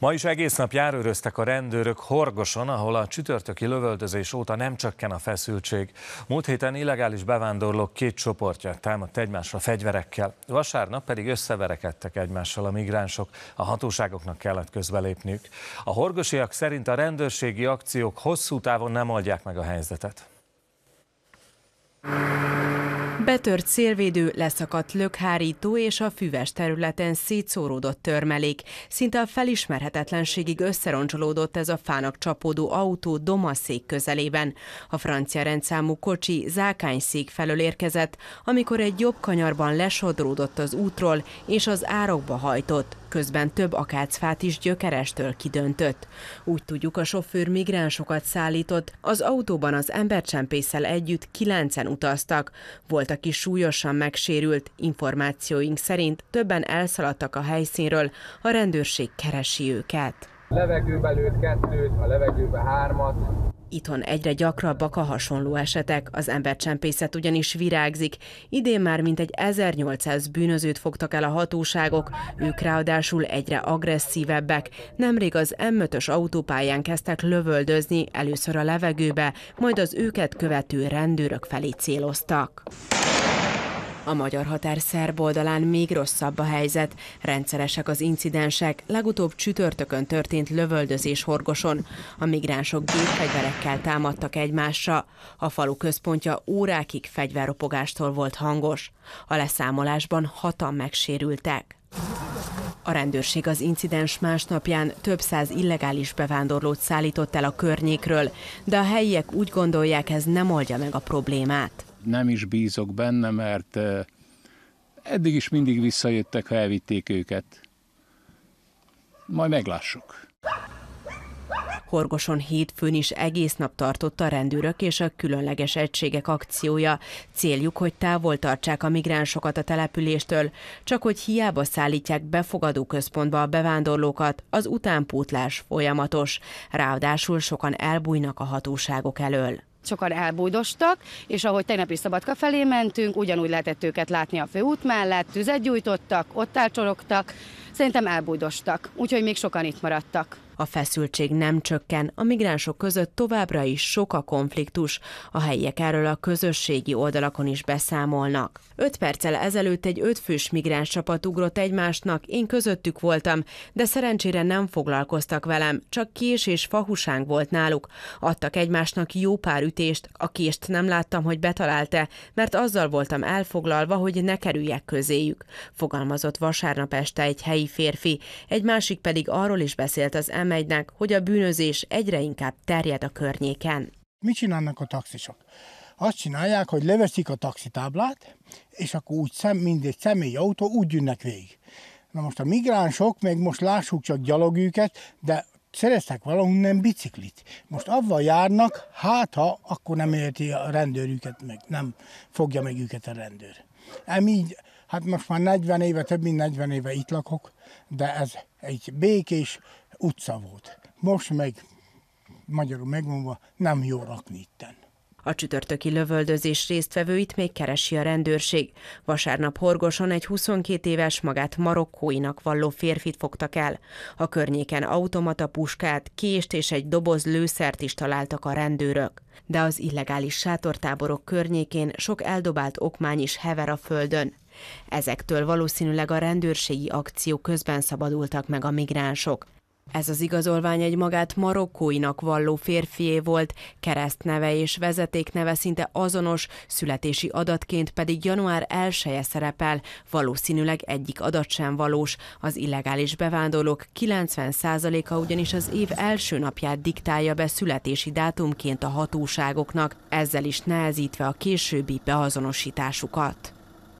Ma is egész nap járőröztek a rendőrök Horgoson, ahol a csütörtöki lövöldözés óta nem csökken a feszültség. Múlt héten illegális bevándorlók két csoportja támadt egymásra fegyverekkel, vasárnap pedig összeverekedtek egymással a migránsok, a hatóságoknak kellett közbelépniük. A horgosiak szerint a rendőrségi akciók hosszú távon nem oldják meg a helyzetet. Betört szélvédő, leszakadt lökhárító és a füves területen szétszóródott törmelék. Szinte a felismerhetetlenségig összeroncsolódott ez a fának csapódó autó domaszék közelében. A francia rendszámú kocsi zákányszék felől érkezett, amikor egy jobb kanyarban lesodródott az útról és az árokba hajtott. Közben több akácfát is gyökerestől kidöntött. Úgy tudjuk, a sofőr migránsokat szállított, az autóban az embercsempészel együtt kilencen utaztak. Volt, aki súlyosan megsérült. Információink szerint többen elszaladtak a helyszínről, a rendőrség keresi őket. A levegőbe lőtt kettőt, a levegőbe hármat, Itthon egyre gyakrabbak a hasonló esetek, az embercsempészet ugyanis virágzik. Idén már mintegy 1800 bűnözőt fogtak el a hatóságok, ők ráadásul egyre agresszívebbek. Nemrég az M5-ös autópályán kezdtek lövöldözni, először a levegőbe, majd az őket követő rendőrök felé céloztak. A magyar határ szerb oldalán még rosszabb a helyzet. Rendszeresek az incidensek, legutóbb csütörtökön történt lövöldözés horgoson. A migránsok gépfegyverekkel támadtak egymásra. A falu központja órákig fegyverropogástól volt hangos. A leszámolásban hatan megsérültek. A rendőrség az incidens másnapján több száz illegális bevándorlót szállított el a környékről, de a helyiek úgy gondolják, ez nem oldja meg a problémát nem is bízok benne, mert eddig is mindig visszajöttek, ha elvitték őket. Majd meglássuk. Horgoson hétfőn is egész nap tartott a rendőrök és a különleges egységek akciója. Céljuk, hogy távol tartsák a migránsokat a településtől, csak hogy hiába szállítják befogadó központba a bevándorlókat, az utánpótlás folyamatos. Ráadásul sokan elbújnak a hatóságok elől sokan elbújdostak, és ahogy tegnap is Szabadka felé mentünk, ugyanúgy lehetett őket látni a főút mellett, tüzet gyújtottak, ott elcsorogtak, szerintem elbújdostak, úgyhogy még sokan itt maradtak. A feszültség nem csökken, a migránsok között továbbra is sok a konfliktus, a helyiek erről a közösségi oldalakon is beszámolnak. Öt perccel ezelőtt egy ötfős migráns csapat ugrott egymásnak, én közöttük voltam, de szerencsére nem foglalkoztak velem, csak kés és fahusánk volt náluk. Adtak egymásnak jó pár ütést, a kést nem láttam, hogy betalálta, mert azzal voltam elfoglalva, hogy ne kerüljek közéjük. Fogalmazott vasárnap este egy helyi férfi, egy másik pedig arról is beszélt az ember, elmegynek, hogy a bűnözés egyre inkább terjed a környéken. Mit csinálnak a taxisok? Azt csinálják, hogy leveszik a taxitáblát, és akkor úgy szem, mindegy autó úgy jönnek végig. Na most a migránsok, meg most lássuk csak gyalogüket, de szereztek nem biciklit. Most avval járnak, hát ha akkor nem érti a rendőrüket meg, nem fogja meg őket a rendőr. Emígy, így, hát most már 40 éve, több mint 40 éve itt lakok, de ez egy békés, utca volt. Most meg, magyarul megmondva, nem jó rakni itten. A csütörtöki lövöldözés résztvevőit még keresi a rendőrség. Vasárnap Horgoson egy 22 éves, magát marokkóinak valló férfit fogtak el. A környéken automata puskát, kést és egy doboz lőszert is találtak a rendőrök. De az illegális sátortáborok környékén sok eldobált okmány is hever a földön. Ezektől valószínűleg a rendőrségi akció közben szabadultak meg a migránsok. Ez az igazolvány egy magát marokkóinak valló férfié volt, keresztneve és vezetékneve szinte azonos, születési adatként pedig január 1 -e szerepel, valószínűleg egyik adat sem valós. Az illegális bevándorlók 90%-a ugyanis az év első napját diktálja be születési dátumként a hatóságoknak, ezzel is nehezítve a későbbi beazonosításukat.